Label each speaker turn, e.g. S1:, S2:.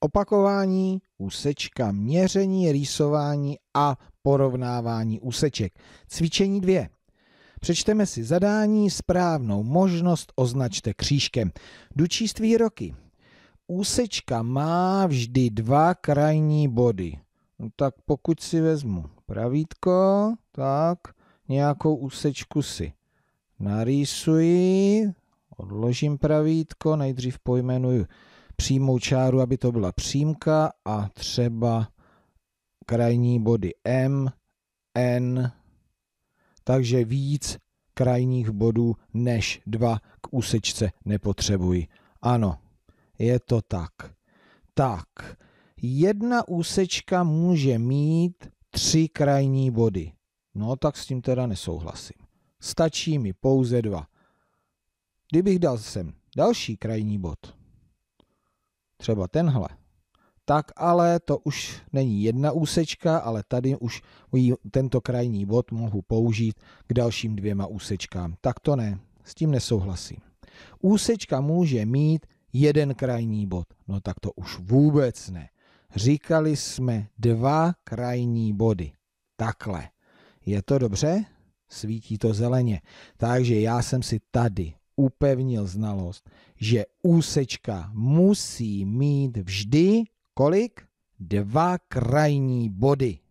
S1: opakování, úsečka, měření, rýsování a porovnávání úseček. Cvičení 2. Přečteme si zadání, správnou možnost označte křížkem. Dučíst výroky. Úsečka má vždy dva krajní body. No tak pokud si vezmu pravítko, tak nějakou úsečku si narýsuji, odložím pravítko, nejdřív pojmenuju přímou čáru, aby to byla přímka a třeba krajní body M, N, takže víc krajních bodů než dva k úsečce nepotřebuji. Ano, je to tak. Tak, jedna úsečka může mít tři krajní body. No tak s tím teda nesouhlasím. Stačí mi pouze dva. Kdybych dal sem další krajní bod, třeba tenhle, tak ale to už není jedna úsečka, ale tady už tento krajní bod mohu použít k dalším dvěma úsečkám. Tak to ne, s tím nesouhlasím. Úsečka může mít jeden krajní bod. No tak to už vůbec ne. Říkali jsme dva krajní body. Takhle. Je to dobře? Svítí to zeleně. Takže já jsem si tady upevnil znalost, že úsečka musí mít vždy kolik? Dva krajní body.